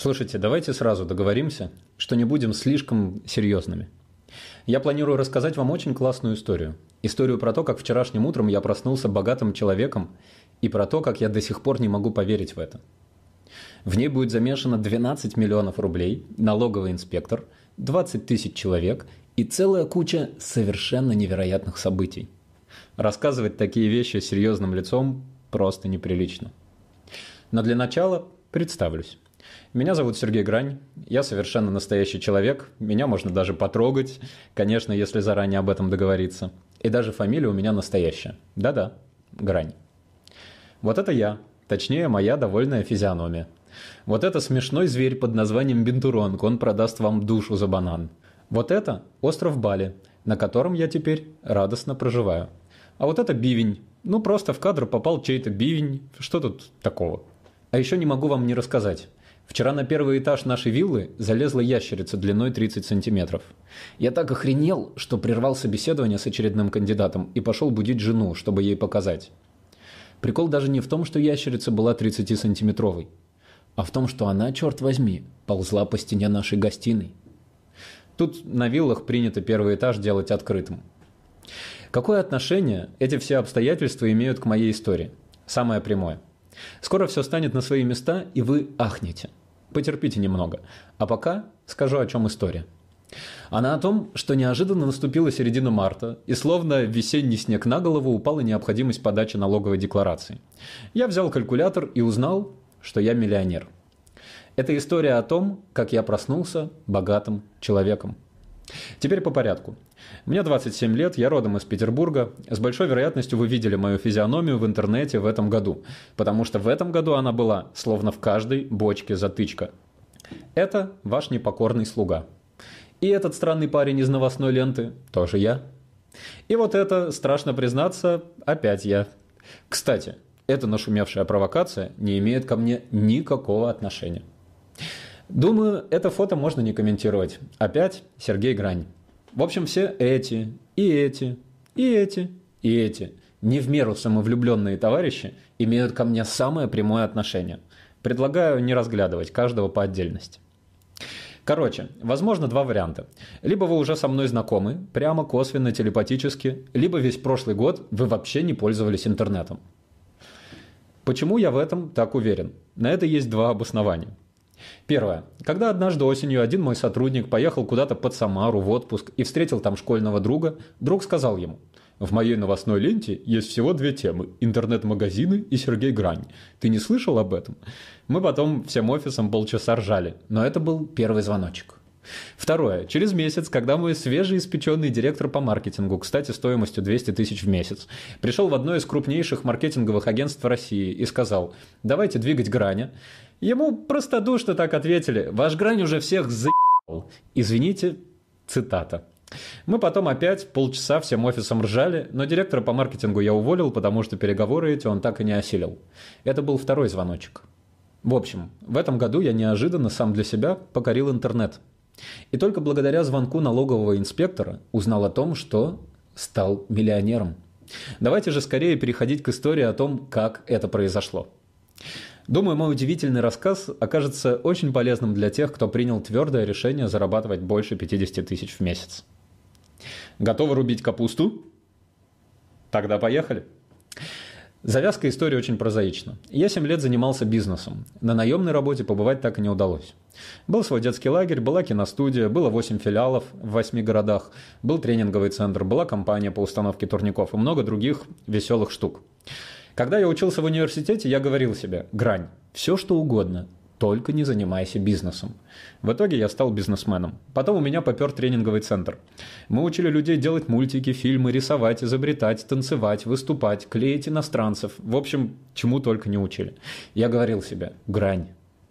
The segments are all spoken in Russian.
Слушайте, давайте сразу договоримся, что не будем слишком серьезными. Я планирую рассказать вам очень классную историю. Историю про то, как вчерашним утром я проснулся богатым человеком и про то, как я до сих пор не могу поверить в это. В ней будет замешано 12 миллионов рублей, налоговый инспектор, 20 тысяч человек и целая куча совершенно невероятных событий. Рассказывать такие вещи серьезным лицом просто неприлично. Но для начала представлюсь. Меня зовут Сергей Грань, я совершенно настоящий человек, меня можно даже потрогать, конечно, если заранее об этом договориться. И даже фамилия у меня настоящая. Да-да, Грань. Вот это я, точнее, моя довольная физиономия. Вот это смешной зверь под названием Бентуронг, он продаст вам душу за банан. Вот это остров Бали, на котором я теперь радостно проживаю. А вот это бивень, ну просто в кадр попал чей-то бивень, что тут такого? А еще не могу вам не рассказать. Вчера на первый этаж нашей виллы залезла ящерица длиной 30 сантиметров. Я так охренел, что прервал собеседование с очередным кандидатом и пошел будить жену, чтобы ей показать. Прикол даже не в том, что ящерица была 30-сантиметровой, а в том, что она, черт возьми, ползла по стене нашей гостиной. Тут на виллах принято первый этаж делать открытым. Какое отношение эти все обстоятельства имеют к моей истории? Самое прямое. Скоро все станет на свои места, и вы ахнете. Потерпите немного. А пока скажу, о чем история. Она о том, что неожиданно наступила середина марта, и словно весенний снег на голову упала необходимость подачи налоговой декларации. Я взял калькулятор и узнал, что я миллионер. Это история о том, как я проснулся богатым человеком. Теперь по порядку. Мне 27 лет, я родом из Петербурга. С большой вероятностью вы видели мою физиономию в интернете в этом году, потому что в этом году она была, словно в каждой бочке затычка. Это ваш непокорный слуга. И этот странный парень из новостной ленты тоже я. И вот это, страшно признаться, опять я. Кстати, эта нашумевшая провокация не имеет ко мне никакого отношения. Думаю, это фото можно не комментировать. Опять Сергей Грань. В общем, все эти, и эти, и эти, и эти, не в меру самовлюбленные товарищи, имеют ко мне самое прямое отношение. Предлагаю не разглядывать каждого по отдельности. Короче, возможно два варианта. Либо вы уже со мной знакомы, прямо косвенно, телепатически, либо весь прошлый год вы вообще не пользовались интернетом. Почему я в этом так уверен? На это есть два обоснования – Первое. Когда однажды осенью один мой сотрудник поехал куда-то под Самару в отпуск и встретил там школьного друга, друг сказал ему – в моей новостной ленте есть всего две темы – интернет-магазины и Сергей Грань. Ты не слышал об этом? Мы потом всем офисом полчаса ржали, но это был первый звоночек. Второе. Через месяц, когда мой свежеиспеченный директор по маркетингу, кстати, стоимостью 200 тысяч в месяц, пришел в одно из крупнейших маркетинговых агентств России и сказал «давайте двигать грани», ему простодушно так ответили «ваш грань уже всех за***л». Извините, цитата. Мы потом опять полчаса всем офисом ржали, но директора по маркетингу я уволил, потому что переговоры эти он так и не осилил. Это был второй звоночек. В общем, в этом году я неожиданно сам для себя покорил интернет. И только благодаря звонку налогового инспектора узнал о том, что стал миллионером. Давайте же скорее переходить к истории о том, как это произошло. Думаю, мой удивительный рассказ окажется очень полезным для тех, кто принял твердое решение зарабатывать больше 50 тысяч в месяц. Готовы рубить капусту? Тогда поехали! Завязка истории очень прозаична. Я 7 лет занимался бизнесом. На наемной работе побывать так и не удалось. Был свой детский лагерь, была киностудия, было 8 филиалов в 8 городах, был тренинговый центр, была компания по установке турников и много других веселых штук. Когда я учился в университете, я говорил себе «Грань, все что угодно, только не занимайся бизнесом. В итоге я стал бизнесменом. Потом у меня попер тренинговый центр. Мы учили людей делать мультики, фильмы, рисовать, изобретать, танцевать, выступать, клеить иностранцев. В общем, чему только не учили. Я говорил себе, грань,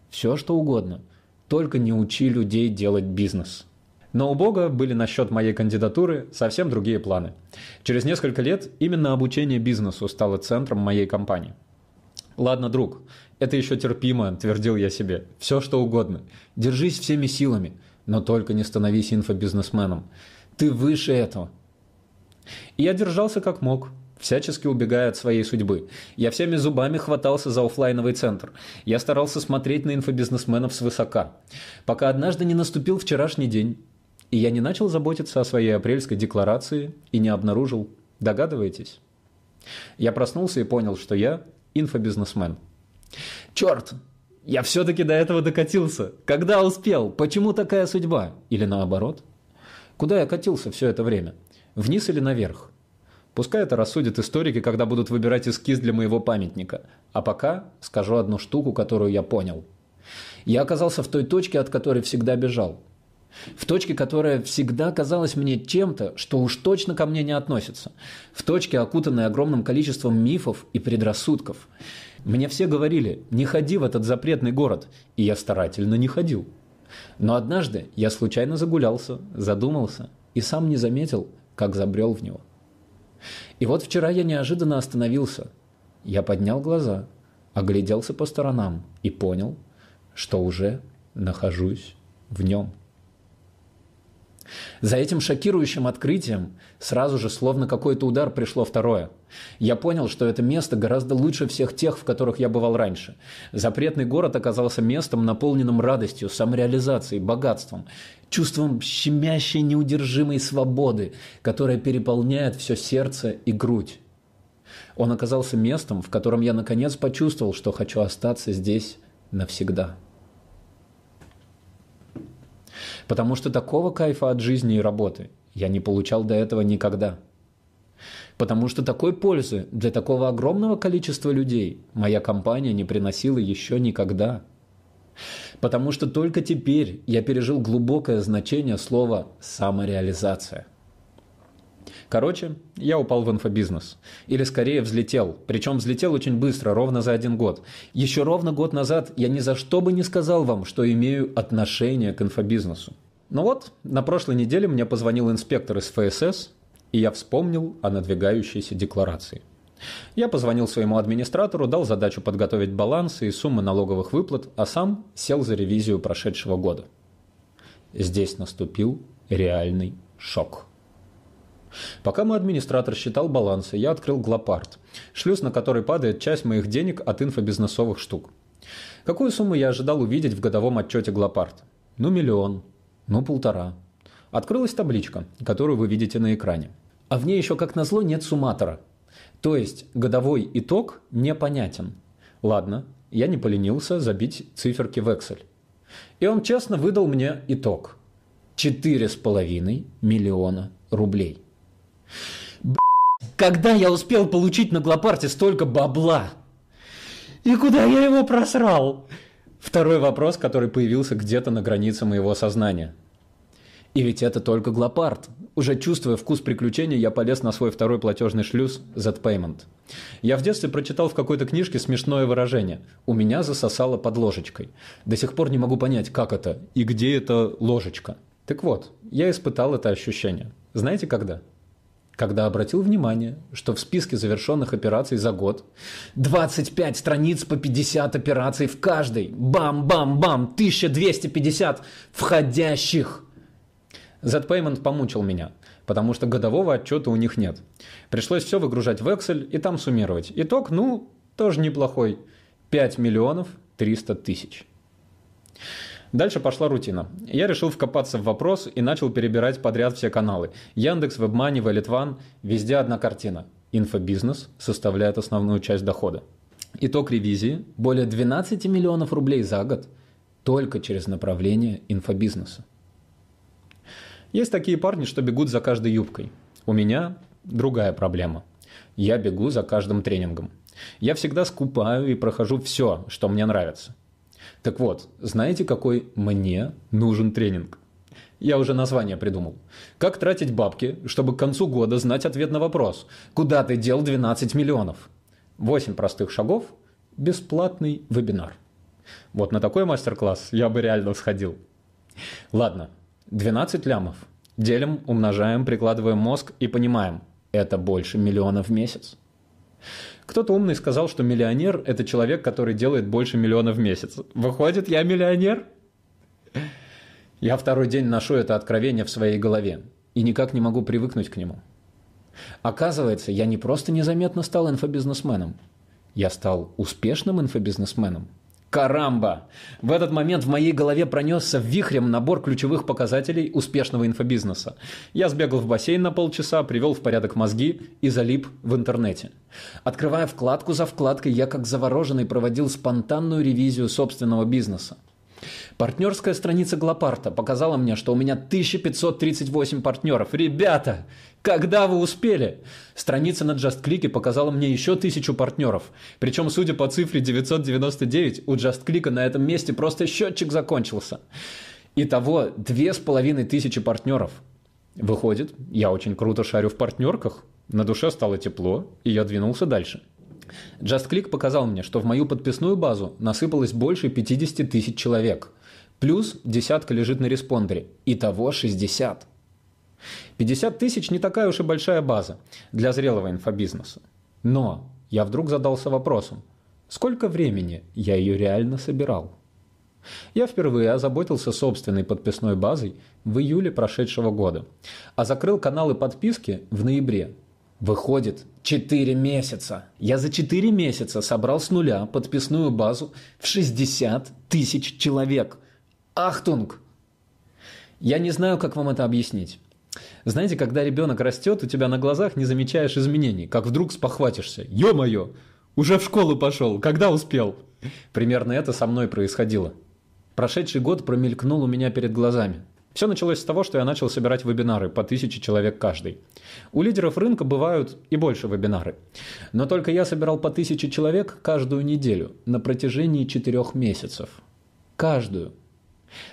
все что угодно, только не учи людей делать бизнес. Но у Бога были насчет моей кандидатуры совсем другие планы. Через несколько лет именно обучение бизнесу стало центром моей компании. Ладно, друг, это еще терпимо, твердил я себе. Все что угодно. Держись всеми силами, но только не становись инфобизнесменом. Ты выше этого. И я держался как мог, всячески убегая от своей судьбы. Я всеми зубами хватался за офлайновый центр. Я старался смотреть на инфобизнесменов свысока. Пока однажды не наступил вчерашний день, и я не начал заботиться о своей апрельской декларации и не обнаружил, догадываетесь? Я проснулся и понял, что я инфобизнесмен – Черт, я все-таки до этого докатился. Когда успел? Почему такая судьба? Или наоборот? Куда я катился все это время? Вниз или наверх? Пускай это рассудят историки, когда будут выбирать эскиз для моего памятника. А пока скажу одну штуку, которую я понял. Я оказался в той точке, от которой всегда бежал. В точке, которая всегда казалась мне чем-то, что уж точно ко мне не относится. В точке, окутанной огромным количеством мифов и предрассудков. Мне все говорили, не ходи в этот запретный город, и я старательно не ходил. Но однажды я случайно загулялся, задумался и сам не заметил, как забрел в него. И вот вчера я неожиданно остановился. Я поднял глаза, огляделся по сторонам и понял, что уже нахожусь в нем. За этим шокирующим открытием сразу же, словно какой-то удар, пришло второе. Я понял, что это место гораздо лучше всех тех, в которых я бывал раньше. Запретный город оказался местом, наполненным радостью, самореализацией, богатством, чувством щемящей неудержимой свободы, которая переполняет все сердце и грудь. Он оказался местом, в котором я наконец почувствовал, что хочу остаться здесь навсегда. Потому что такого кайфа от жизни и работы я не получал до этого никогда. Потому что такой пользы для такого огромного количества людей моя компания не приносила еще никогда. Потому что только теперь я пережил глубокое значение слова «самореализация». Короче, я упал в инфобизнес. Или скорее взлетел. Причем взлетел очень быстро, ровно за один год. Еще ровно год назад я ни за что бы не сказал вам, что имею отношение к инфобизнесу. Ну вот, на прошлой неделе мне позвонил инспектор из ФСС, и я вспомнил о надвигающейся декларации. Я позвонил своему администратору, дал задачу подготовить балансы и суммы налоговых выплат, а сам сел за ревизию прошедшего года. Здесь наступил реальный шок. Пока мой администратор считал балансы, я открыл глопарт, шлюз, на который падает часть моих денег от инфобизнесовых штук. Какую сумму я ожидал увидеть в годовом отчете глопарт? Ну, миллион. Ну, полтора. Открылась табличка, которую вы видите на экране. А в ней еще, как назло, нет сумматора. То есть годовой итог непонятен. Ладно, я не поленился забить циферки в Excel. И он честно выдал мне итог. 4,5 миллиона рублей. Когда я успел получить на Глопарте столько бабла? И куда я его просрал? Второй вопрос, который появился где-то на границе моего сознания. И ведь это только глопарт. Уже чувствуя вкус приключений, я полез на свой второй платежный шлюз Z-Payment. Я в детстве прочитал в какой-то книжке смешное выражение «У меня засосало под ложечкой». До сих пор не могу понять, как это и где эта ложечка. Так вот, я испытал это ощущение. Знаете когда? когда обратил внимание, что в списке завершенных операций за год 25 страниц по 50 операций в каждой. Бам-бам-бам, 1250 входящих. Z-Payment помучил меня, потому что годового отчета у них нет. Пришлось все выгружать в Excel и там суммировать. Итог, ну, тоже неплохой. 5 миллионов 300 тысяч. Дальше пошла рутина. Я решил вкопаться в вопрос и начал перебирать подряд все каналы. Яндекс, Вебмани, Валитван – везде одна картина. Инфобизнес составляет основную часть дохода. Итог ревизии – более 12 миллионов рублей за год только через направление инфобизнеса. Есть такие парни, что бегут за каждой юбкой. У меня другая проблема. Я бегу за каждым тренингом. Я всегда скупаю и прохожу все, что мне нравится – так вот, знаете, какой мне нужен тренинг? Я уже название придумал. Как тратить бабки, чтобы к концу года знать ответ на вопрос «Куда ты дел 12 миллионов?» 8 простых шагов, бесплатный вебинар. Вот на такой мастер-класс я бы реально сходил. Ладно, 12 лямов. Делим, умножаем, прикладываем мозг и понимаем – это больше миллиона в месяц. Кто-то умный сказал, что миллионер – это человек, который делает больше миллиона в месяц. Выходит, я миллионер? Я второй день ношу это откровение в своей голове и никак не могу привыкнуть к нему. Оказывается, я не просто незаметно стал инфобизнесменом. Я стал успешным инфобизнесменом – Карамба! В этот момент в моей голове пронесся вихрем набор ключевых показателей успешного инфобизнеса. Я сбегал в бассейн на полчаса, привел в порядок мозги и залип в интернете. Открывая вкладку за вкладкой, я как завороженный проводил спонтанную ревизию собственного бизнеса. Партнерская страница Глопарта показала мне, что у меня 1538 партнеров. Ребята, когда вы успели? Страница на JustClick показала мне еще тысячу партнеров. Причем, судя по цифре 999, у JustClick на этом месте просто счетчик закончился. Итого 2500 партнеров. Выходит, я очень круто шарю в партнерках, на душе стало тепло, и я двинулся дальше. JustClick показал мне, что в мою подписную базу насыпалось больше 50 тысяч человек. Плюс десятка лежит на респондере. Итого 60. 50 тысяч не такая уж и большая база для зрелого инфобизнеса. Но я вдруг задался вопросом, сколько времени я ее реально собирал? Я впервые озаботился собственной подписной базой в июле прошедшего года, а закрыл каналы подписки в ноябре. Выходит, 4 месяца. Я за 4 месяца собрал с нуля подписную базу в 60 тысяч человек – Ахтунг! Я не знаю, как вам это объяснить. Знаете, когда ребенок растет, у тебя на глазах не замечаешь изменений, как вдруг спохватишься. Ё-моё! Уже в школу пошел, когда успел? Примерно это со мной происходило. Прошедший год промелькнул у меня перед глазами. Все началось с того, что я начал собирать вебинары по тысяче человек каждый. У лидеров рынка бывают и больше вебинары. Но только я собирал по тысяче человек каждую неделю на протяжении четырех месяцев. Каждую.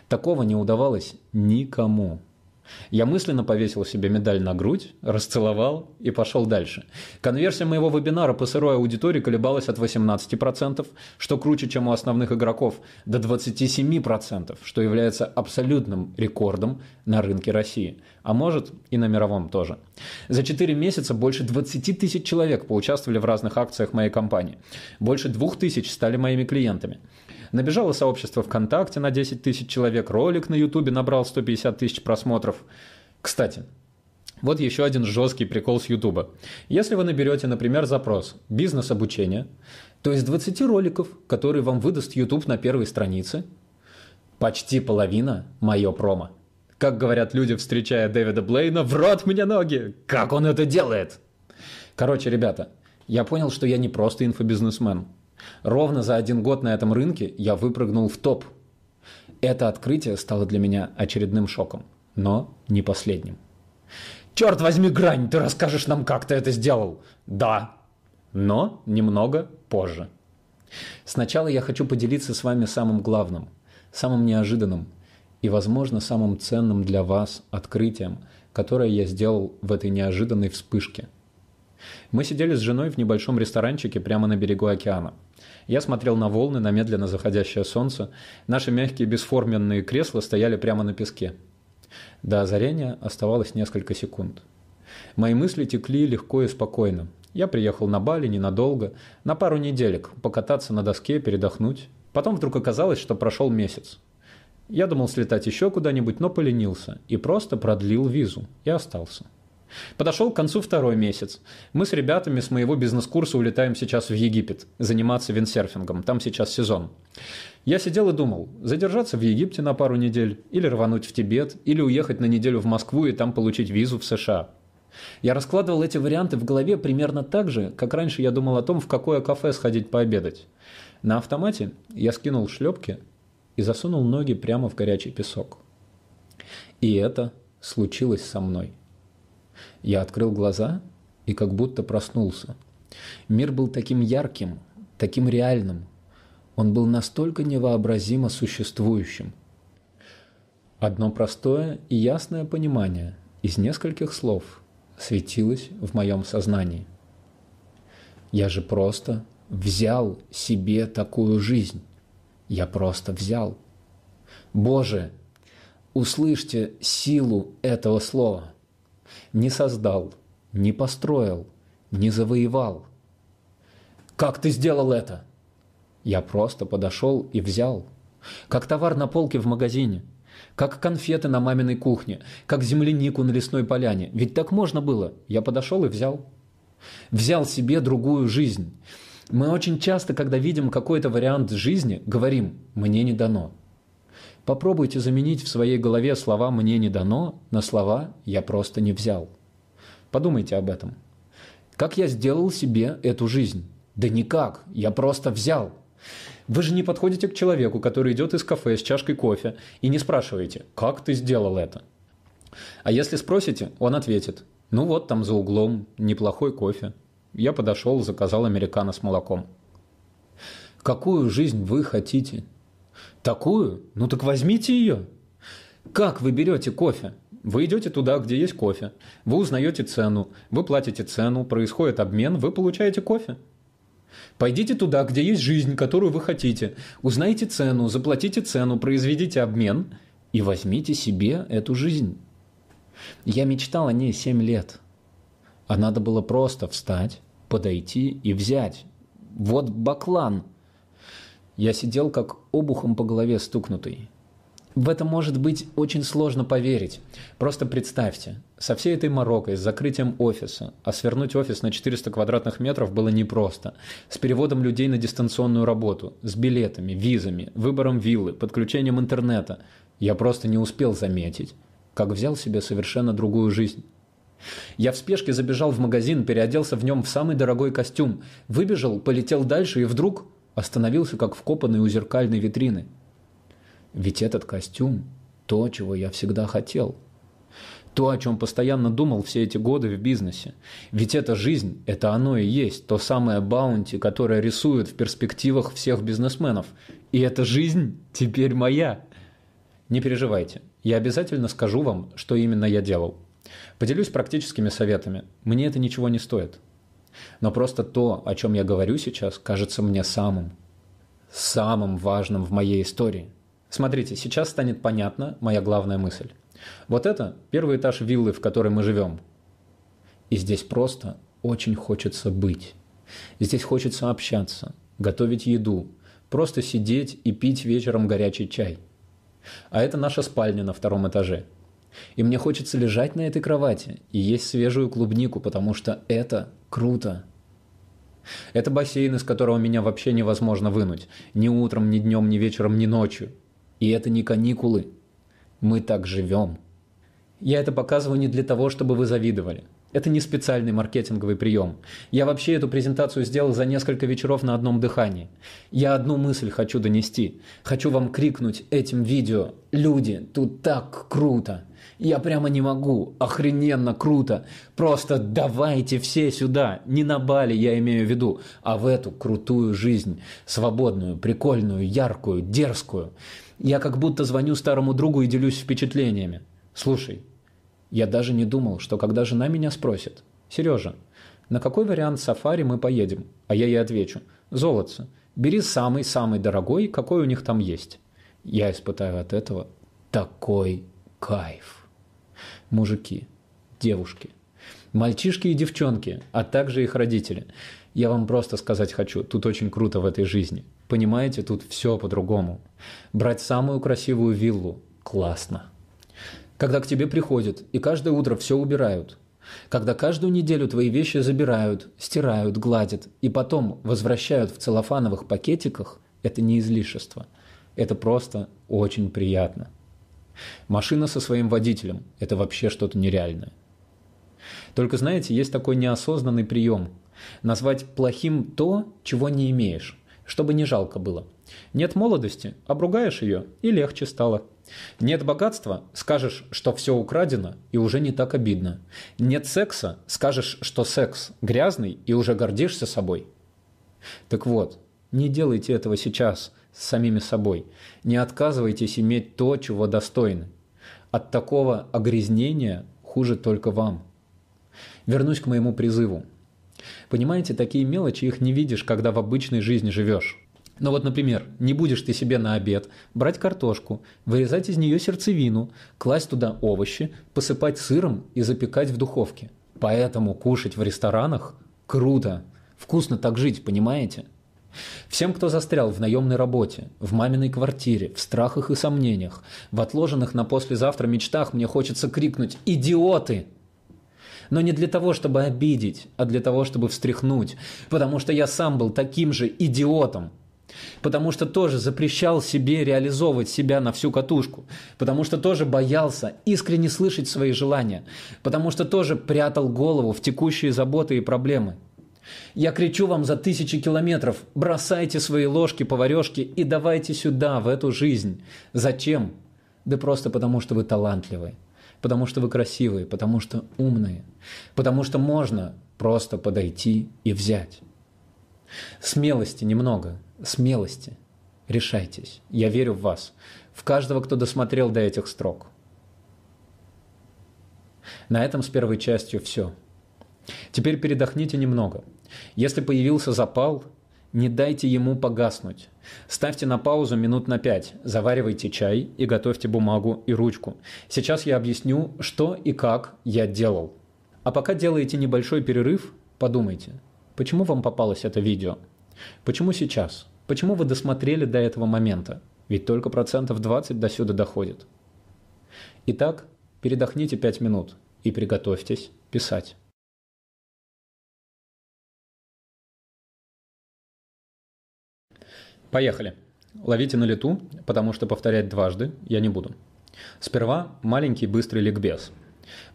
Такого не удавалось никому. Я мысленно повесил себе медаль на грудь, расцеловал и пошел дальше. Конверсия моего вебинара по сырой аудитории колебалась от 18%, что круче, чем у основных игроков, до 27%, что является абсолютным рекордом на рынке России – а может и на мировом тоже. За 4 месяца больше 20 тысяч человек поучаствовали в разных акциях моей компании. Больше 2 тысяч стали моими клиентами. Набежало сообщество ВКонтакте на 10 тысяч человек, ролик на Ютубе набрал 150 тысяч просмотров. Кстати, вот еще один жесткий прикол с Ютуба. Если вы наберете, например, запрос «бизнес-обучение», то из 20 роликов, которые вам выдаст YouTube на первой странице, почти половина – мое промо – как говорят люди, встречая Дэвида Блейна, в рот мне ноги! Как он это делает? Короче, ребята, я понял, что я не просто инфобизнесмен. Ровно за один год на этом рынке я выпрыгнул в топ. Это открытие стало для меня очередным шоком, но не последним. «Черт возьми, Грань, ты расскажешь нам, как ты это сделал!» «Да, но немного позже». Сначала я хочу поделиться с вами самым главным, самым неожиданным, и, возможно, самым ценным для вас открытием, которое я сделал в этой неожиданной вспышке. Мы сидели с женой в небольшом ресторанчике прямо на берегу океана. Я смотрел на волны, на медленно заходящее солнце. Наши мягкие бесформенные кресла стояли прямо на песке. До озарения оставалось несколько секунд. Мои мысли текли легко и спокойно. Я приехал на Бали ненадолго, на пару неделек, покататься на доске, передохнуть. Потом вдруг оказалось, что прошел месяц. Я думал слетать еще куда-нибудь, но поленился и просто продлил визу и остался. Подошел к концу второй месяц. Мы с ребятами с моего бизнес-курса улетаем сейчас в Египет заниматься виндсерфингом. Там сейчас сезон. Я сидел и думал, задержаться в Египте на пару недель, или рвануть в Тибет, или уехать на неделю в Москву и там получить визу в США. Я раскладывал эти варианты в голове примерно так же, как раньше я думал о том, в какое кафе сходить пообедать. На автомате я скинул шлепки – и засунул ноги прямо в горячий песок. И это случилось со мной. Я открыл глаза и как будто проснулся. Мир был таким ярким, таким реальным. Он был настолько невообразимо существующим. Одно простое и ясное понимание из нескольких слов светилось в моем сознании. Я же просто взял себе такую жизнь я просто взял. Боже, услышьте силу этого слова. Не создал, не построил, не завоевал. Как ты сделал это? Я просто подошел и взял. Как товар на полке в магазине – как конфеты на маминой кухне, как землянику на лесной поляне. Ведь так можно было. Я подошел и взял. Взял себе другую жизнь. Мы очень часто, когда видим какой-то вариант жизни, говорим «мне не дано». Попробуйте заменить в своей голове слова «мне не дано» на слова «я просто не взял». Подумайте об этом. Как я сделал себе эту жизнь? Да никак, я просто взял. Вы же не подходите к человеку, который идет из кафе с чашкой кофе, и не спрашиваете, как ты сделал это? А если спросите, он ответит, ну вот там за углом неплохой кофе. Я подошел, заказал американо с молоком. «Какую жизнь вы хотите?» «Такую? Ну так возьмите ее!» «Как вы берете кофе?» Вы идете туда, где есть кофе. Вы узнаете цену. Вы платите цену. Происходит обмен. Вы получаете кофе. Пойдите туда, где есть жизнь, которую вы хотите. Узнайте цену, заплатите цену, произведите обмен и возьмите себе эту жизнь. Я мечтал о ней 7 лет. А надо было просто встать, подойти и взять. Вот баклан. Я сидел как обухом по голове стукнутый. В это может быть очень сложно поверить. Просто представьте, со всей этой морокой, с закрытием офиса, а свернуть офис на 400 квадратных метров было непросто. С переводом людей на дистанционную работу, с билетами, визами, выбором виллы, подключением интернета. Я просто не успел заметить, как взял себе совершенно другую жизнь. Я в спешке забежал в магазин, переоделся в нем в самый дорогой костюм. Выбежал, полетел дальше и вдруг остановился, как вкопанный у зеркальной витрины. Ведь этот костюм – то, чего я всегда хотел. То, о чем постоянно думал все эти годы в бизнесе. Ведь эта жизнь – это оно и есть, то самое баунти, которое рисуют в перспективах всех бизнесменов. И эта жизнь теперь моя. Не переживайте, я обязательно скажу вам, что именно я делал. Поделюсь практическими советами. Мне это ничего не стоит. Но просто то, о чем я говорю сейчас, кажется мне самым, самым важным в моей истории. Смотрите, сейчас станет понятна моя главная мысль. Вот это первый этаж виллы, в которой мы живем. И здесь просто очень хочется быть. Здесь хочется общаться, готовить еду, просто сидеть и пить вечером горячий чай. А это наша спальня на втором этаже – и мне хочется лежать на этой кровати и есть свежую клубнику, потому что это круто. Это бассейн, из которого меня вообще невозможно вынуть. Ни утром, ни днем, ни вечером, ни ночью. И это не каникулы. Мы так живем. Я это показываю не для того, чтобы вы завидовали. Это не специальный маркетинговый прием. Я вообще эту презентацию сделал за несколько вечеров на одном дыхании. Я одну мысль хочу донести. Хочу вам крикнуть этим видео. Люди, тут так круто. Я прямо не могу. Охрененно круто. Просто давайте все сюда. Не на Бали, я имею в виду, а в эту крутую жизнь. Свободную, прикольную, яркую, дерзкую. Я как будто звоню старому другу и делюсь впечатлениями. Слушай, я даже не думал, что когда жена меня спросит, «Сережа, на какой вариант сафари мы поедем?» А я ей отвечу, «Золотце, бери самый-самый дорогой, какой у них там есть». Я испытаю от этого такой кайф мужики, девушки, мальчишки и девчонки, а также их родители. Я вам просто сказать хочу, тут очень круто в этой жизни. Понимаете, тут все по-другому. Брать самую красивую виллу – классно. Когда к тебе приходят и каждое утро все убирают. Когда каждую неделю твои вещи забирают, стирают, гладят и потом возвращают в целлофановых пакетиках – это не излишество. Это просто очень приятно. Машина со своим водителем – это вообще что-то нереальное. Только знаете, есть такой неосознанный прием – назвать плохим то, чего не имеешь, чтобы не жалко было. Нет молодости – обругаешь ее, и легче стало. Нет богатства – скажешь, что все украдено, и уже не так обидно. Нет секса – скажешь, что секс грязный, и уже гордишься собой. Так вот, не делайте этого сейчас – с самими собой. Не отказывайтесь иметь то, чего достойны. От такого огрязнения хуже только вам. Вернусь к моему призыву. Понимаете, такие мелочи их не видишь, когда в обычной жизни живешь. Ну вот, например, не будешь ты себе на обед брать картошку, вырезать из нее сердцевину, класть туда овощи, посыпать сыром и запекать в духовке. Поэтому кушать в ресторанах круто. Вкусно так жить, понимаете? Всем, кто застрял в наемной работе, в маминой квартире, в страхах и сомнениях, в отложенных на послезавтра мечтах, мне хочется крикнуть «Идиоты!» Но не для того, чтобы обидеть, а для того, чтобы встряхнуть, потому что я сам был таким же идиотом, потому что тоже запрещал себе реализовывать себя на всю катушку, потому что тоже боялся искренне слышать свои желания, потому что тоже прятал голову в текущие заботы и проблемы – я кричу вам за тысячи километров, бросайте свои ложки, поварешки и давайте сюда, в эту жизнь. Зачем? Да просто потому, что вы талантливы, потому что вы красивые, потому что умные, потому что можно просто подойти и взять. Смелости немного, смелости. Решайтесь. Я верю в вас, в каждого, кто досмотрел до этих строк. На этом с первой частью все. Теперь передохните немного – если появился запал, не дайте ему погаснуть. Ставьте на паузу минут на пять, заваривайте чай и готовьте бумагу и ручку. Сейчас я объясню, что и как я делал. А пока делаете небольшой перерыв, подумайте, почему вам попалось это видео? Почему сейчас? Почему вы досмотрели до этого момента? Ведь только процентов 20 до сюда доходит. Итак, передохните 5 минут и приготовьтесь писать. Поехали. Ловите на лету, потому что повторять дважды я не буду. Сперва маленький быстрый ликбез.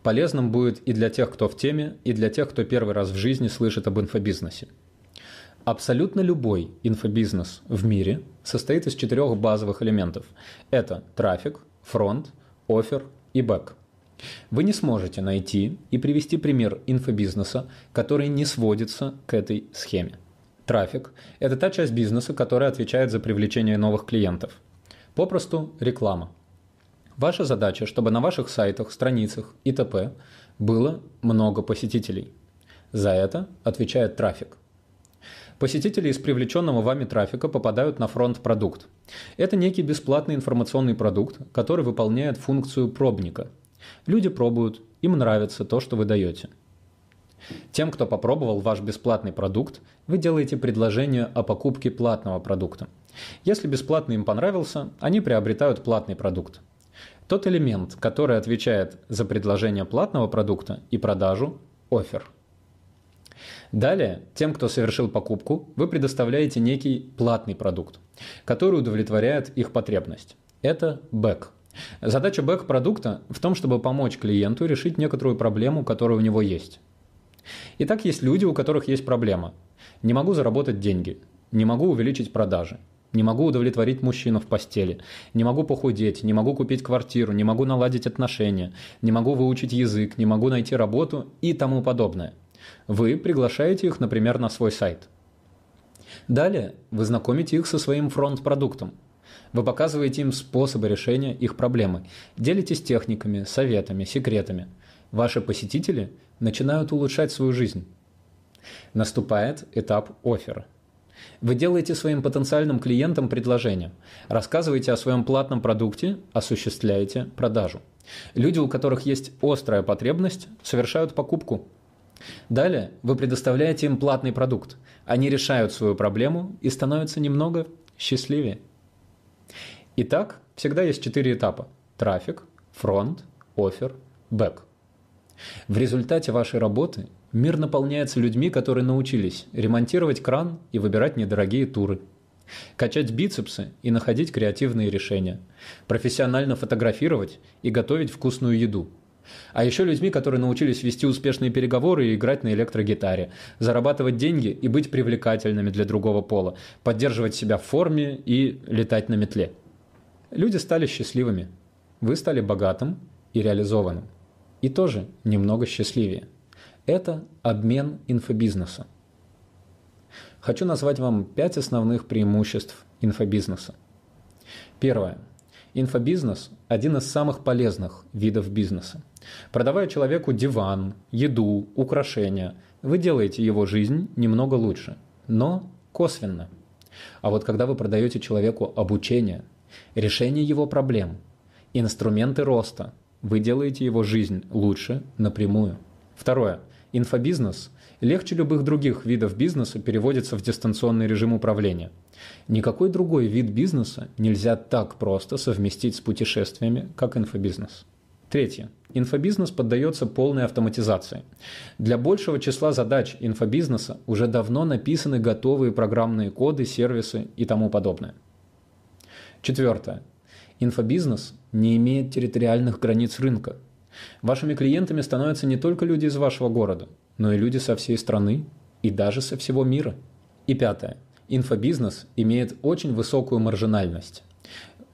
Полезным будет и для тех, кто в теме, и для тех, кто первый раз в жизни слышит об инфобизнесе. Абсолютно любой инфобизнес в мире состоит из четырех базовых элементов. Это трафик, фронт, офер и бэк. Вы не сможете найти и привести пример инфобизнеса, который не сводится к этой схеме. Трафик – это та часть бизнеса, которая отвечает за привлечение новых клиентов. Попросту – реклама. Ваша задача, чтобы на ваших сайтах, страницах и т.п. было много посетителей. За это отвечает трафик. Посетители из привлеченного вами трафика попадают на фронт-продукт. Это некий бесплатный информационный продукт, который выполняет функцию пробника. Люди пробуют, им нравится то, что вы даете – тем, кто попробовал ваш бесплатный продукт, вы делаете предложение о покупке платного продукта. Если бесплатный им понравился, они приобретают платный продукт. Тот элемент, который отвечает за предложение платного продукта и продажу – офер. Далее, тем, кто совершил покупку, вы предоставляете некий платный продукт, который удовлетворяет их потребность. Это бэк. Задача бэк-продукта в том, чтобы помочь клиенту решить некоторую проблему, которая у него есть. Итак, есть люди, у которых есть проблема. Не могу заработать деньги, не могу увеличить продажи, не могу удовлетворить мужчину в постели, не могу похудеть, не могу купить квартиру, не могу наладить отношения, не могу выучить язык, не могу найти работу и тому подобное. Вы приглашаете их, например, на свой сайт. Далее вы знакомите их со своим фронт-продуктом. Вы показываете им способы решения их проблемы, делитесь техниками, советами, секретами. Ваши посетители начинают улучшать свою жизнь. Наступает этап оффера. Вы делаете своим потенциальным клиентам предложение, рассказываете о своем платном продукте, осуществляете продажу. Люди, у которых есть острая потребность, совершают покупку. Далее вы предоставляете им платный продукт. Они решают свою проблему и становятся немного счастливее. Итак, всегда есть четыре этапа. Трафик, фронт, офер, бэк. В результате вашей работы мир наполняется людьми, которые научились ремонтировать кран и выбирать недорогие туры, качать бицепсы и находить креативные решения, профессионально фотографировать и готовить вкусную еду. А еще людьми, которые научились вести успешные переговоры и играть на электрогитаре, зарабатывать деньги и быть привлекательными для другого пола, поддерживать себя в форме и летать на метле. Люди стали счастливыми. Вы стали богатым и реализованным и тоже немного счастливее. Это обмен инфобизнеса. Хочу назвать вам пять основных преимуществ инфобизнеса. Первое. Инфобизнес – один из самых полезных видов бизнеса. Продавая человеку диван, еду, украшения, вы делаете его жизнь немного лучше, но косвенно. А вот когда вы продаете человеку обучение, решение его проблем, инструменты роста – вы делаете его жизнь лучше напрямую. Второе. Инфобизнес легче любых других видов бизнеса переводится в дистанционный режим управления. Никакой другой вид бизнеса нельзя так просто совместить с путешествиями, как инфобизнес. Третье. Инфобизнес поддается полной автоматизации. Для большего числа задач инфобизнеса уже давно написаны готовые программные коды, сервисы и тому подобное. Четвертое. Инфобизнес не имеет территориальных границ рынка. Вашими клиентами становятся не только люди из вашего города, но и люди со всей страны и даже со всего мира. И пятое. Инфобизнес имеет очень высокую маржинальность.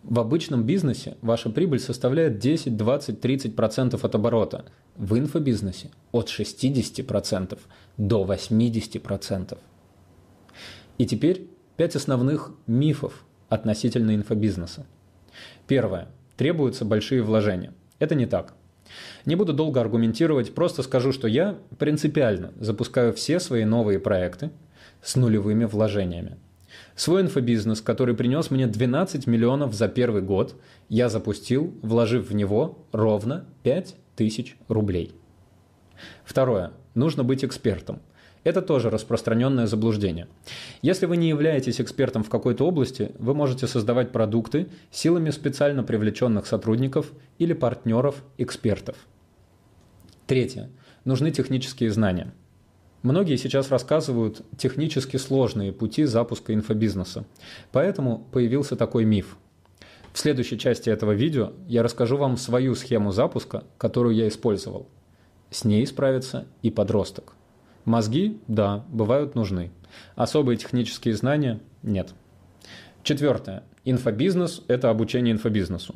В обычном бизнесе ваша прибыль составляет 10, 20, 30% от оборота. В инфобизнесе от 60% до 80%. И теперь пять основных мифов относительно инфобизнеса. Первое требуются большие вложения. Это не так. Не буду долго аргументировать, просто скажу, что я принципиально запускаю все свои новые проекты с нулевыми вложениями. Свой инфобизнес, который принес мне 12 миллионов за первый год, я запустил, вложив в него ровно 5 тысяч рублей. Второе. Нужно быть экспертом – это тоже распространенное заблуждение. Если вы не являетесь экспертом в какой-то области, вы можете создавать продукты силами специально привлеченных сотрудников или партнеров-экспертов. Третье. Нужны технические знания. Многие сейчас рассказывают технически сложные пути запуска инфобизнеса. Поэтому появился такой миф – в следующей части этого видео я расскажу вам свою схему запуска, которую я использовал. С ней справится и подросток. Мозги, да, бывают нужны. Особые технические знания – нет. Четвертое. Инфобизнес – это обучение инфобизнесу.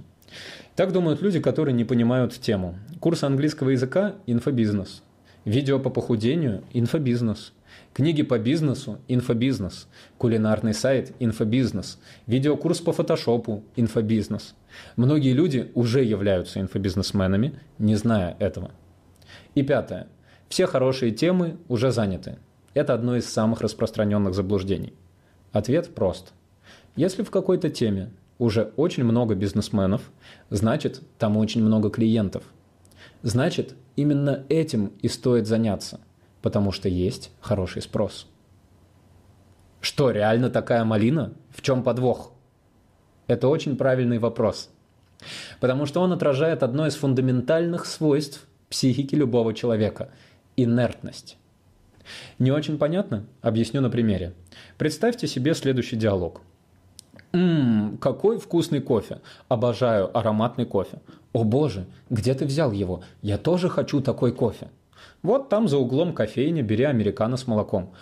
Так думают люди, которые не понимают тему. Курс английского языка – инфобизнес. Видео по похудению – инфобизнес. Книги по бизнесу – инфобизнес. Кулинарный сайт – инфобизнес. Видеокурс по фотошопу – инфобизнес. Многие люди уже являются инфобизнесменами, не зная этого. И пятое. Все хорошие темы уже заняты. Это одно из самых распространенных заблуждений. Ответ прост. Если в какой-то теме уже очень много бизнесменов, значит, там очень много клиентов. Значит, именно этим и стоит заняться, потому что есть хороший спрос. Что, реально такая малина? В чем подвох? Это очень правильный вопрос. Потому что он отражает одно из фундаментальных свойств психики любого человека – инертность. Не очень понятно? Объясню на примере. Представьте себе следующий диалог. «Ммм, какой вкусный кофе! Обожаю ароматный кофе! О боже, где ты взял его? Я тоже хочу такой кофе!» Вот там за углом кофейня, бери американо с молоком.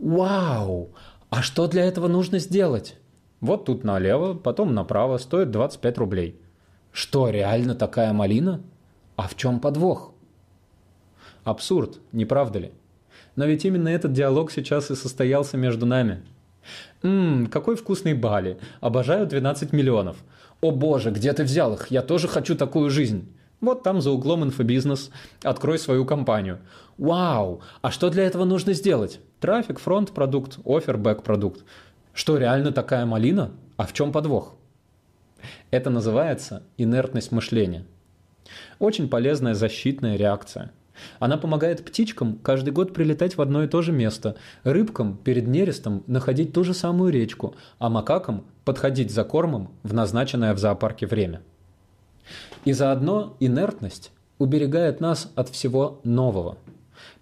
«Вау! А что для этого нужно сделать?» Вот тут налево, потом направо, стоит 25 рублей. Что, реально такая малина? А в чем подвох? Абсурд, не правда ли? Но ведь именно этот диалог сейчас и состоялся между нами. «Ммм, какой вкусный Бали. Обожаю 12 миллионов. О боже, где ты взял их? Я тоже хочу такую жизнь». Вот там за углом инфобизнес. Открой свою компанию. Вау! А что для этого нужно сделать? Трафик, фронт, продукт, офер, бэк, продукт. Что, реально такая малина? А в чем подвох? Это называется инертность мышления. Очень полезная защитная реакция – она помогает птичкам каждый год прилетать в одно и то же место, рыбкам перед нерестом находить ту же самую речку, а макакам подходить за кормом в назначенное в зоопарке время. И заодно инертность уберегает нас от всего нового,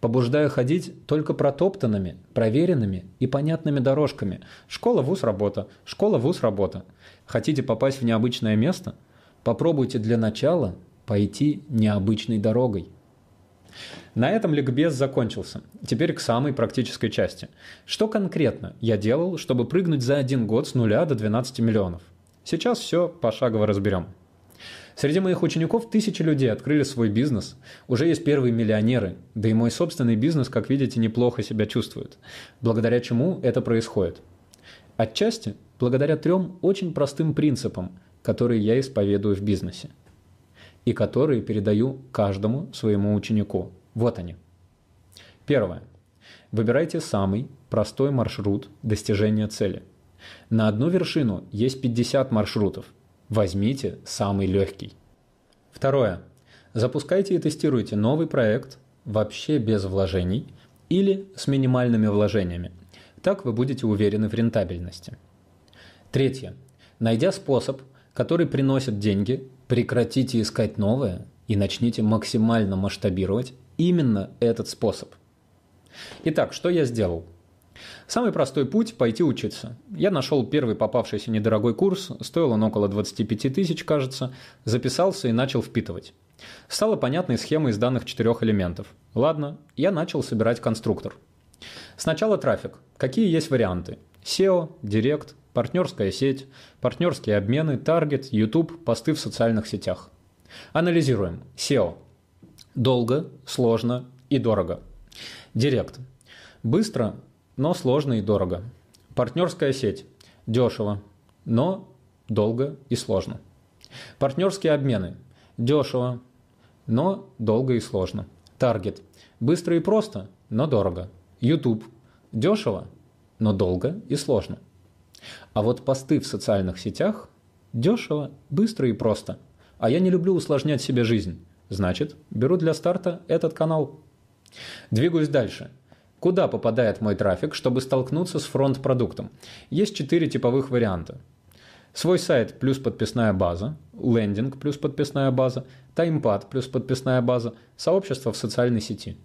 побуждая ходить только протоптанными, проверенными и понятными дорожками. Школа, вуз, работа, школа, вуз, работа. Хотите попасть в необычное место? Попробуйте для начала пойти необычной дорогой – на этом ликбез закончился. Теперь к самой практической части. Что конкретно я делал, чтобы прыгнуть за один год с нуля до 12 миллионов? Сейчас все пошагово разберем. Среди моих учеников тысячи людей открыли свой бизнес. Уже есть первые миллионеры. Да и мой собственный бизнес, как видите, неплохо себя чувствует. Благодаря чему это происходит? Отчасти благодаря трем очень простым принципам, которые я исповедую в бизнесе и которые передаю каждому своему ученику. Вот они. Первое. Выбирайте самый простой маршрут достижения цели. На одну вершину есть 50 маршрутов. Возьмите самый легкий. Второе. Запускайте и тестируйте новый проект вообще без вложений или с минимальными вложениями. Так вы будете уверены в рентабельности. Третье. Найдя способ, который приносит деньги, Прекратите искать новое и начните максимально масштабировать именно этот способ. Итак, что я сделал? Самый простой путь – пойти учиться. Я нашел первый попавшийся недорогой курс, стоил он около 25 тысяч, кажется, записался и начал впитывать. Стала понятной схема из данных четырех элементов. Ладно, я начал собирать конструктор. Сначала трафик. Какие есть варианты? SEO, Direct, партнерская сеть, партнерские обмены, таргет, YouTube, посты в социальных сетях. Анализируем. SEO. Долго, сложно и дорого. Директ. Быстро, но сложно и дорого. Партнерская сеть. Дешево, но долго и сложно. Партнерские обмены. Дешево, но долго и сложно. Таргет. Быстро и просто, но дорого. YouTube. Дешево, но долго и сложно. А вот посты в социальных сетях дешево, быстро и просто. А я не люблю усложнять себе жизнь. Значит, беру для старта этот канал. Двигаюсь дальше. Куда попадает мой трафик, чтобы столкнуться с фронт-продуктом? Есть четыре типовых варианта. Свой сайт плюс подписная база, лендинг плюс подписная база, таймпад плюс подписная база, сообщество в социальной сети.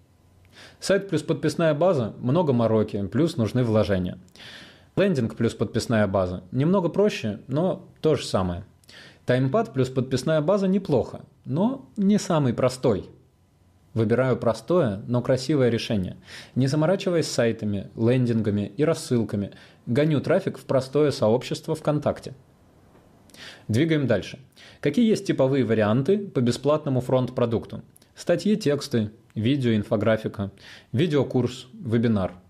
Сайт плюс подписная база – много мороки, плюс нужны вложения. Лендинг плюс подписная база. Немного проще, но то же самое. Таймпад плюс подписная база неплохо, но не самый простой. Выбираю простое, но красивое решение. Не заморачиваясь сайтами, лендингами и рассылками, гоню трафик в простое сообщество ВКонтакте. Двигаем дальше. Какие есть типовые варианты по бесплатному фронт-продукту? Статьи, тексты, видео, инфографика, видеокурс, вебинар –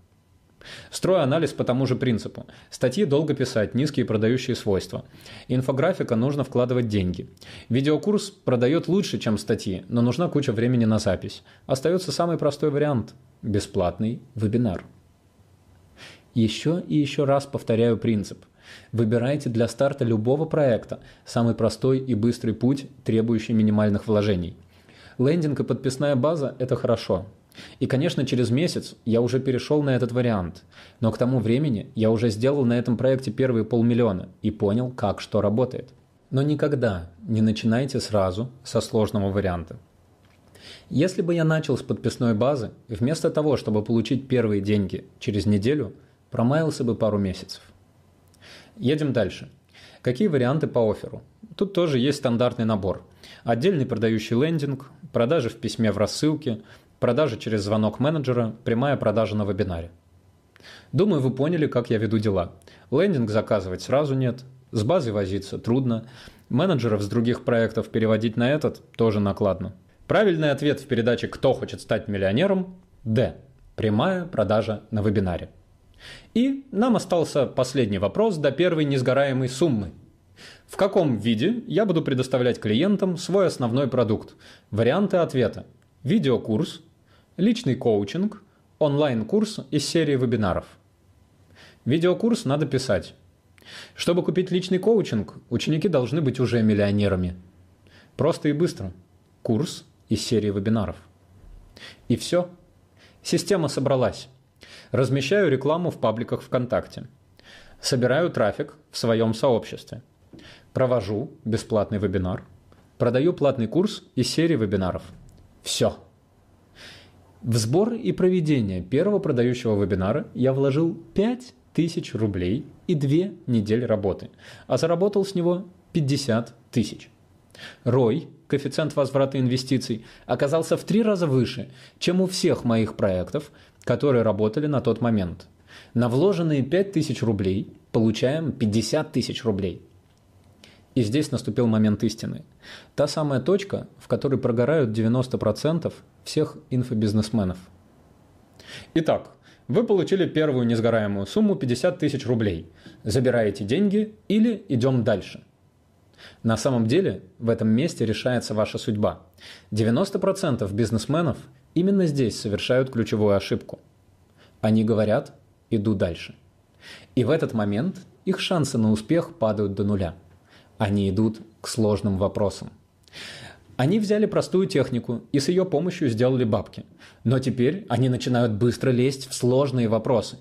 Строю анализ по тому же принципу. Статьи долго писать, низкие продающие свойства. Инфографика нужно вкладывать деньги. Видеокурс продает лучше, чем статьи, но нужна куча времени на запись. Остается самый простой вариант – бесплатный вебинар. Еще и еще раз повторяю принцип. Выбирайте для старта любого проекта самый простой и быстрый путь, требующий минимальных вложений. Лендинг и подписная база – это хорошо, и, конечно, через месяц я уже перешел на этот вариант. Но к тому времени я уже сделал на этом проекте первые полмиллиона и понял, как что работает. Но никогда не начинайте сразу со сложного варианта. Если бы я начал с подписной базы, вместо того, чтобы получить первые деньги через неделю, промаялся бы пару месяцев. Едем дальше. Какие варианты по оферу? Тут тоже есть стандартный набор. Отдельный продающий лендинг, продажи в письме в рассылке, Продажа через звонок менеджера, прямая продажа на вебинаре. Думаю, вы поняли, как я веду дела. Лендинг заказывать сразу нет, с базой возиться трудно, менеджеров с других проектов переводить на этот тоже накладно. Правильный ответ в передаче «Кто хочет стать миллионером?» – Д. Прямая продажа на вебинаре. И нам остался последний вопрос до первой несгораемой суммы. В каком виде я буду предоставлять клиентам свой основной продукт? Варианты ответа. Видеокурс, личный коучинг, онлайн-курс из серии вебинаров. Видеокурс надо писать. Чтобы купить личный коучинг, ученики должны быть уже миллионерами. Просто и быстро. Курс из серии вебинаров. И все. Система собралась. Размещаю рекламу в пабликах ВКонтакте. Собираю трафик в своем сообществе. Провожу бесплатный вебинар. Продаю платный курс из серии вебинаров. Все. В сбор и проведение первого продающего вебинара я вложил 5 тысяч рублей и 2 недели работы, а заработал с него 50 тысяч. Рой, коэффициент возврата инвестиций, оказался в три раза выше, чем у всех моих проектов, которые работали на тот момент. На вложенные 5 тысяч рублей получаем 50 тысяч рублей – и здесь наступил момент истины. Та самая точка, в которой прогорают 90% всех инфобизнесменов. Итак, вы получили первую несгораемую сумму 50 тысяч рублей. Забираете деньги или идем дальше. На самом деле в этом месте решается ваша судьба. 90% бизнесменов именно здесь совершают ключевую ошибку. Они говорят «иду дальше». И в этот момент их шансы на успех падают до нуля – они идут к сложным вопросам. Они взяли простую технику и с ее помощью сделали бабки. Но теперь они начинают быстро лезть в сложные вопросы.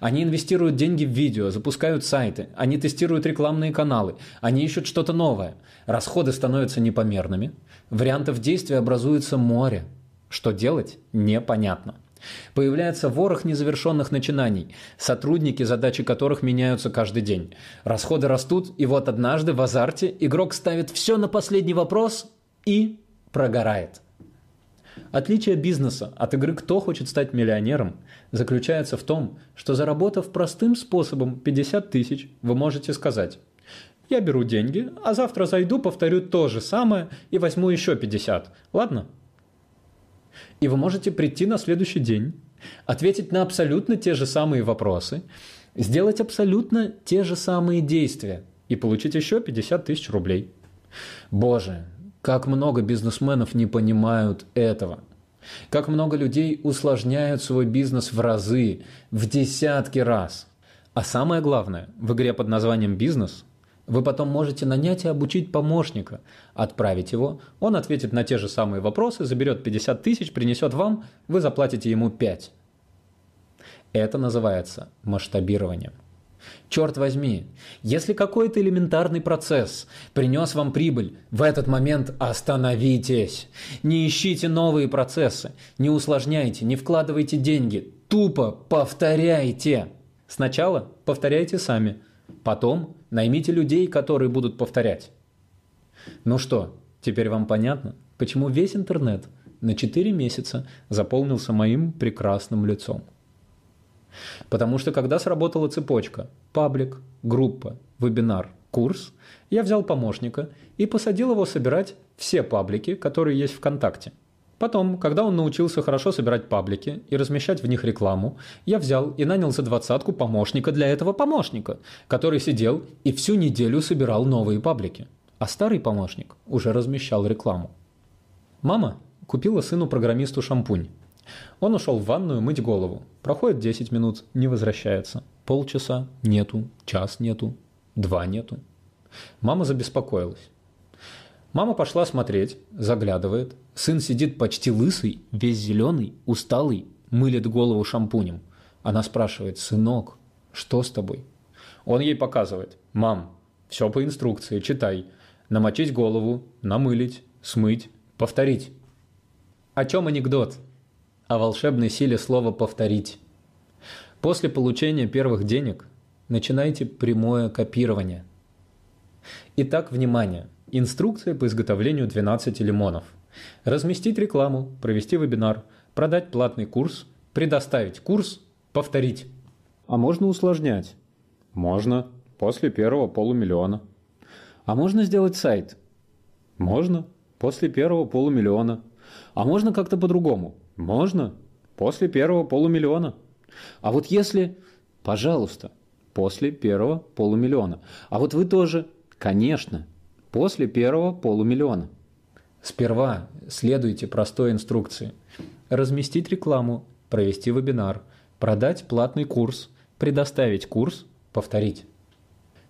Они инвестируют деньги в видео, запускают сайты, они тестируют рекламные каналы, они ищут что-то новое. Расходы становятся непомерными. Вариантов действия образуется море. Что делать, непонятно. Появляется ворох незавершенных начинаний, сотрудники, задачи которых меняются каждый день. Расходы растут, и вот однажды в азарте игрок ставит все на последний вопрос и прогорает. Отличие бизнеса от игры «Кто хочет стать миллионером» заключается в том, что заработав простым способом 50 тысяч, вы можете сказать «Я беру деньги, а завтра зайду, повторю то же самое и возьму еще 50, ладно?» И вы можете прийти на следующий день, ответить на абсолютно те же самые вопросы, сделать абсолютно те же самые действия и получить еще 50 тысяч рублей. Боже, как много бизнесменов не понимают этого. Как много людей усложняют свой бизнес в разы, в десятки раз. А самое главное, в игре под названием «Бизнес» Вы потом можете нанять и обучить помощника, отправить его, он ответит на те же самые вопросы, заберет 50 тысяч, принесет вам, вы заплатите ему 5. Это называется масштабированием. Черт возьми, если какой-то элементарный процесс принес вам прибыль, в этот момент остановитесь. Не ищите новые процессы, не усложняйте, не вкладывайте деньги, тупо повторяйте. Сначала повторяйте сами, потом Наймите людей, которые будут повторять. Ну что, теперь вам понятно, почему весь интернет на 4 месяца заполнился моим прекрасным лицом? Потому что когда сработала цепочка – паблик, группа, вебинар, курс, я взял помощника и посадил его собирать все паблики, которые есть ВКонтакте – Потом, когда он научился хорошо собирать паблики и размещать в них рекламу, я взял и нанял за двадцатку помощника для этого помощника, который сидел и всю неделю собирал новые паблики. А старый помощник уже размещал рекламу. Мама купила сыну-программисту шампунь. Он ушел в ванную мыть голову. Проходит 10 минут, не возвращается. Полчаса нету, час нету, два нету. Мама забеспокоилась. Мама пошла смотреть, заглядывает. Сын сидит почти лысый, весь зеленый, усталый, мылит голову шампунем. Она спрашивает, сынок, что с тобой? Он ей показывает, мам, все по инструкции, читай. Намочить голову, намылить, смыть, повторить. О чем анекдот? О волшебной силе слова «повторить». После получения первых денег начинайте прямое копирование. Итак, внимание – Инструкция по изготовлению 12 лимонов. Разместить рекламу, провести вебинар, продать платный курс, предоставить курс, повторить. А можно усложнять? Можно. После первого полумиллиона. А можно сделать сайт? Можно. После первого полумиллиона. А можно как-то по-другому? Можно. После первого полумиллиона. А вот если... Пожалуйста, после первого полумиллиона. А вот вы тоже, конечно, после первого полумиллиона. Сперва следуйте простой инструкции. Разместить рекламу, провести вебинар, продать платный курс, предоставить курс, повторить.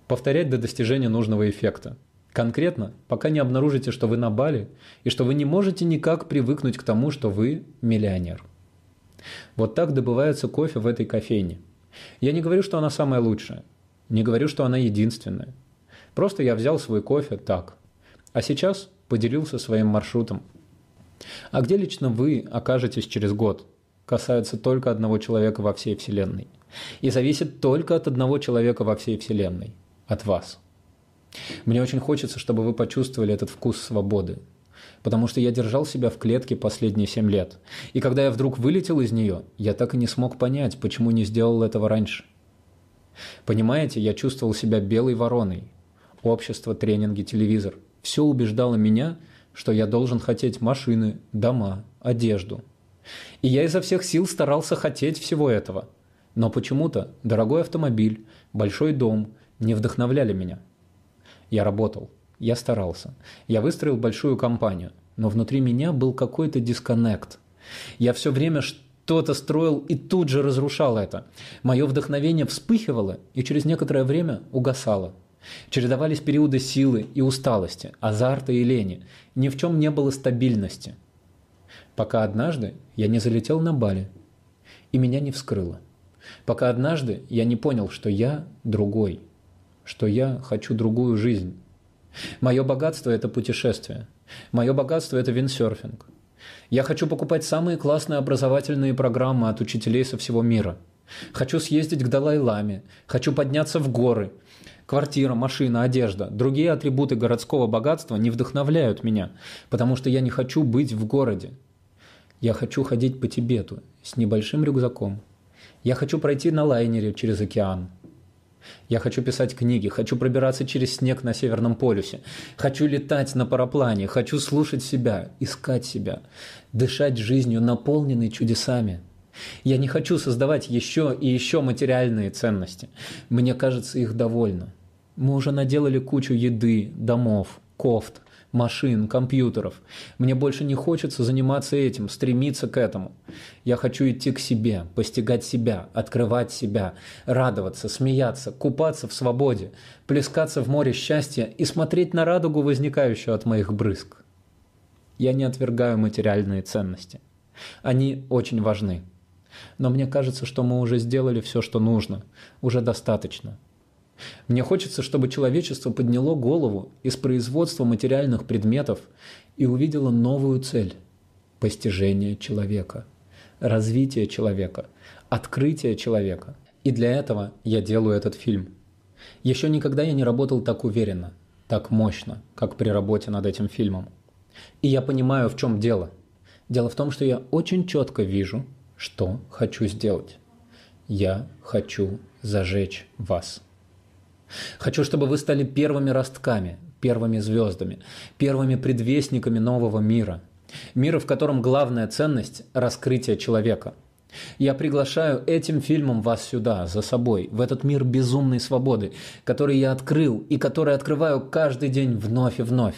Повторять до достижения нужного эффекта. Конкретно, пока не обнаружите, что вы на Бали и что вы не можете никак привыкнуть к тому, что вы миллионер. Вот так добывается кофе в этой кофейне. Я не говорю, что она самая лучшая. Не говорю, что она единственная. Просто я взял свой кофе так. А сейчас поделился своим маршрутом. А где лично вы окажетесь через год? Касается только одного человека во всей Вселенной. И зависит только от одного человека во всей Вселенной. От вас. Мне очень хочется, чтобы вы почувствовали этот вкус свободы, потому что я держал себя в клетке последние семь лет. И когда я вдруг вылетел из нее, я так и не смог понять, почему не сделал этого раньше. Понимаете, я чувствовал себя белой вороной, общество, тренинги, телевизор. Все убеждало меня, что я должен хотеть машины, дома, одежду. И я изо всех сил старался хотеть всего этого. Но почему-то дорогой автомобиль, большой дом не вдохновляли меня. Я работал, я старался, я выстроил большую компанию, но внутри меня был какой-то дисконнект. Я все время что-то строил и тут же разрушал это. Мое вдохновение вспыхивало и через некоторое время угасало – Чередовались периоды силы и усталости, азарта и лени. Ни в чем не было стабильности. Пока однажды я не залетел на Бали. И меня не вскрыло. Пока однажды я не понял, что я другой. Что я хочу другую жизнь. Мое богатство – это путешествие. Мое богатство – это виндсерфинг. Я хочу покупать самые классные образовательные программы от учителей со всего мира. Хочу съездить к Далай-Ламе. Хочу подняться в горы – Квартира, машина, одежда, другие атрибуты городского богатства не вдохновляют меня, потому что я не хочу быть в городе. Я хочу ходить по Тибету с небольшим рюкзаком. Я хочу пройти на лайнере через океан. Я хочу писать книги, хочу пробираться через снег на Северном полюсе, хочу летать на параплане, хочу слушать себя, искать себя, дышать жизнью, наполненной чудесами. Я не хочу создавать еще и еще материальные ценности. Мне кажется, их довольно. Мы уже наделали кучу еды, домов, кофт, машин, компьютеров. Мне больше не хочется заниматься этим, стремиться к этому. Я хочу идти к себе, постигать себя, открывать себя, радоваться, смеяться, купаться в свободе, плескаться в море счастья и смотреть на радугу, возникающую от моих брызг. Я не отвергаю материальные ценности. Они очень важны. Но мне кажется, что мы уже сделали все, что нужно. Уже достаточно. Мне хочется, чтобы человечество подняло голову из производства материальных предметов и увидело новую цель – постижение человека, развитие человека, открытие человека. И для этого я делаю этот фильм. Еще никогда я не работал так уверенно, так мощно, как при работе над этим фильмом. И я понимаю, в чем дело. Дело в том, что я очень четко вижу, что хочу сделать. Я хочу зажечь вас. Хочу, чтобы вы стали первыми ростками, первыми звездами, первыми предвестниками нового мира. Мира, в котором главная ценность – раскрытие человека. Я приглашаю этим фильмом вас сюда, за собой, в этот мир безумной свободы, который я открыл и который открываю каждый день вновь и вновь.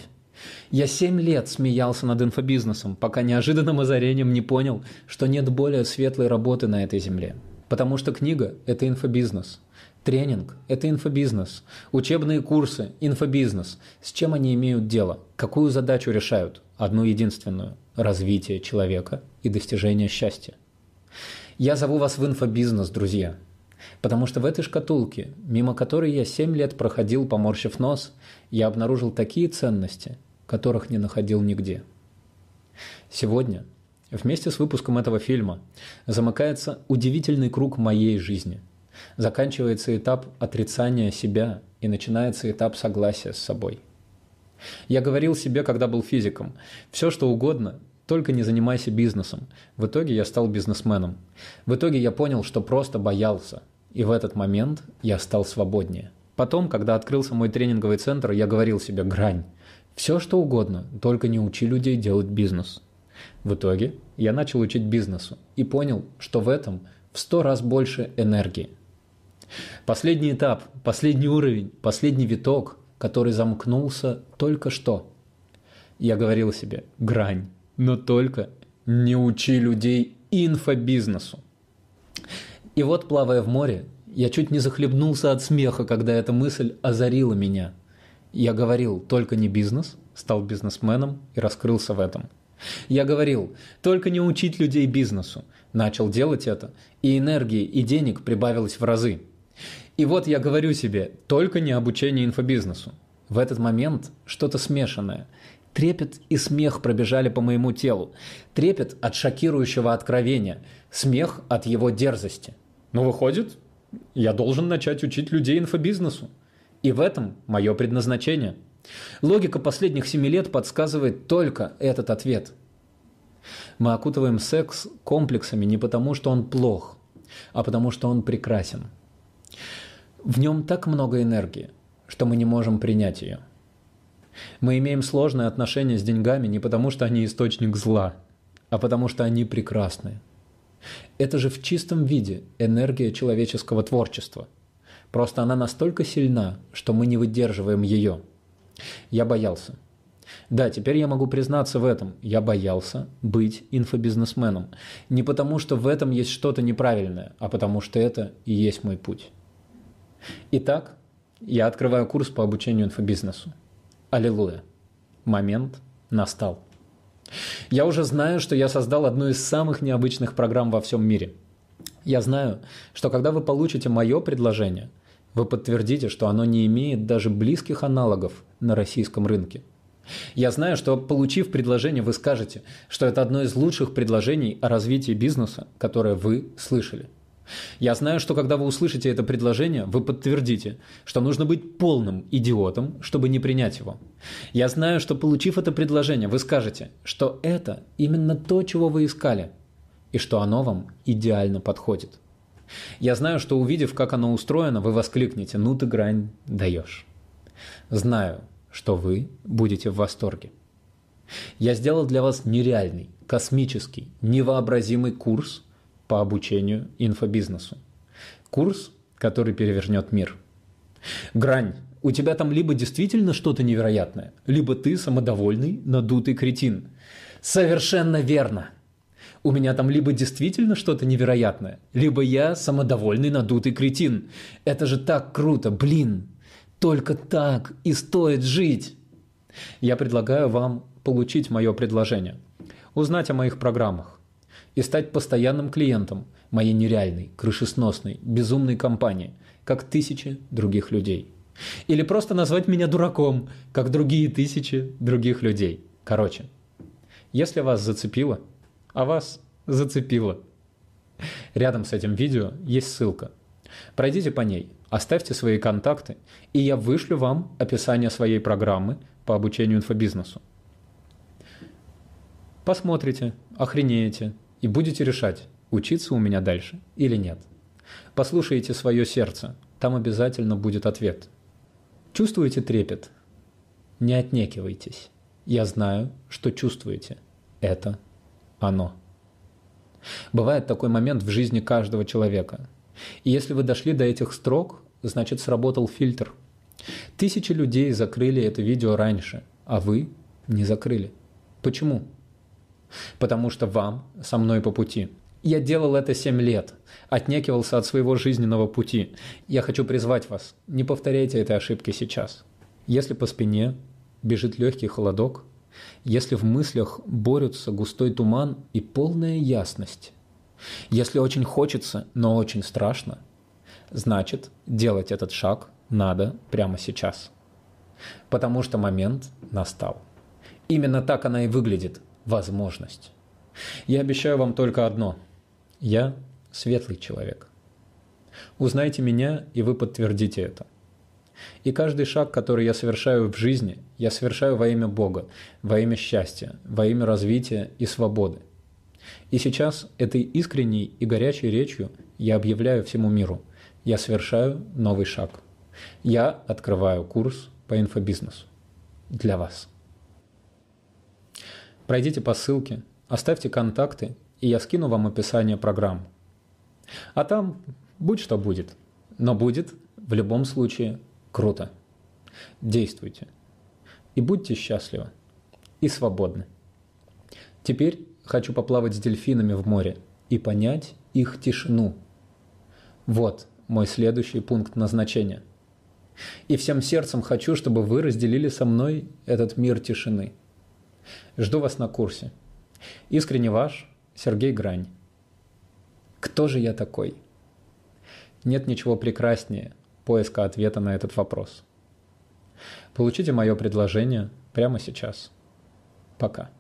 Я семь лет смеялся над инфобизнесом, пока неожиданным озарением не понял, что нет более светлой работы на этой земле. Потому что книга – это инфобизнес – Тренинг – это инфобизнес. Учебные курсы – инфобизнес. С чем они имеют дело? Какую задачу решают? Одну единственную – развитие человека и достижение счастья. Я зову вас в инфобизнес, друзья. Потому что в этой шкатулке, мимо которой я 7 лет проходил, поморщив нос, я обнаружил такие ценности, которых не находил нигде. Сегодня, вместе с выпуском этого фильма, замыкается удивительный круг моей жизни – заканчивается этап отрицания себя и начинается этап согласия с собой. Я говорил себе, когда был физиком, все что угодно, только не занимайся бизнесом. В итоге я стал бизнесменом. В итоге я понял, что просто боялся. И в этот момент я стал свободнее. Потом, когда открылся мой тренинговый центр, я говорил себе «Грань». Все что угодно, только не учи людей делать бизнес. В итоге я начал учить бизнесу и понял, что в этом в сто раз больше энергии – Последний этап, последний уровень, последний виток, который замкнулся только что. Я говорил себе, грань, но только не учи людей инфобизнесу. И вот, плавая в море, я чуть не захлебнулся от смеха, когда эта мысль озарила меня. Я говорил, только не бизнес, стал бизнесменом и раскрылся в этом. Я говорил, только не учить людей бизнесу. Начал делать это, и энергии, и денег прибавилось в разы. И вот я говорю себе, только не обучение инфобизнесу. В этот момент что-то смешанное. Трепет и смех пробежали по моему телу. Трепет от шокирующего откровения. Смех от его дерзости. Но выходит, я должен начать учить людей инфобизнесу. И в этом мое предназначение. Логика последних семи лет подсказывает только этот ответ. Мы окутываем секс комплексами не потому, что он плох, а потому, что он прекрасен. В нем так много энергии, что мы не можем принять ее. Мы имеем сложное отношение с деньгами не потому, что они источник зла, а потому что они прекрасны. Это же в чистом виде энергия человеческого творчества. Просто она настолько сильна, что мы не выдерживаем ее. Я боялся. Да, теперь я могу признаться в этом. Я боялся быть инфобизнесменом. Не потому, что в этом есть что-то неправильное, а потому что это и есть мой путь. Итак, я открываю курс по обучению инфобизнесу. Аллилуйя. Момент настал. Я уже знаю, что я создал одну из самых необычных программ во всем мире. Я знаю, что когда вы получите мое предложение, вы подтвердите, что оно не имеет даже близких аналогов на российском рынке. Я знаю, что получив предложение, вы скажете, что это одно из лучших предложений о развитии бизнеса, которое вы слышали – я знаю, что когда вы услышите это предложение, вы подтвердите, что нужно быть полным идиотом, чтобы не принять его. Я знаю, что получив это предложение, вы скажете, что это именно то, чего вы искали, и что оно вам идеально подходит. Я знаю, что увидев, как оно устроено, вы воскликнете «Ну ты грань даешь». Знаю, что вы будете в восторге. Я сделал для вас нереальный, космический, невообразимый курс – по обучению инфобизнесу. Курс, который перевернет мир. Грань. У тебя там либо действительно что-то невероятное, либо ты самодовольный, надутый кретин. Совершенно верно. У меня там либо действительно что-то невероятное, либо я самодовольный, надутый кретин. Это же так круто, блин. Только так и стоит жить. Я предлагаю вам получить мое предложение. Узнать о моих программах и стать постоянным клиентом моей нереальной, крышесносной, безумной компании, как тысячи других людей. Или просто назвать меня дураком, как другие тысячи других людей. Короче, если вас зацепило, а вас зацепило. Рядом с этим видео есть ссылка. Пройдите по ней, оставьте свои контакты, и я вышлю вам описание своей программы по обучению инфобизнесу. Посмотрите, охренеете, и будете решать, учиться у меня дальше или нет. Послушайте свое сердце, там обязательно будет ответ. Чувствуете трепет? Не отнекивайтесь. Я знаю, что чувствуете. Это оно. Бывает такой момент в жизни каждого человека. И если вы дошли до этих строк, значит сработал фильтр. Тысячи людей закрыли это видео раньше, а вы не закрыли. Почему? потому что вам со мной по пути. Я делал это 7 лет, отнекивался от своего жизненного пути. Я хочу призвать вас, не повторяйте этой ошибки сейчас. Если по спине бежит легкий холодок, если в мыслях борются густой туман и полная ясность, если очень хочется, но очень страшно, значит, делать этот шаг надо прямо сейчас. Потому что момент настал. Именно так она и выглядит – возможность. Я обещаю вам только одно. Я светлый человек. Узнайте меня, и вы подтвердите это. И каждый шаг, который я совершаю в жизни, я совершаю во имя Бога, во имя счастья, во имя развития и свободы. И сейчас этой искренней и горячей речью я объявляю всему миру. Я совершаю новый шаг. Я открываю курс по инфобизнесу. Для вас. Пройдите по ссылке, оставьте контакты, и я скину вам описание программ. А там будь что будет. Но будет в любом случае круто. Действуйте. И будьте счастливы. И свободны. Теперь хочу поплавать с дельфинами в море и понять их тишину. Вот мой следующий пункт назначения. И всем сердцем хочу, чтобы вы разделили со мной этот мир тишины – Жду вас на курсе. Искренне ваш, Сергей Грань. Кто же я такой? Нет ничего прекраснее поиска ответа на этот вопрос. Получите мое предложение прямо сейчас. Пока.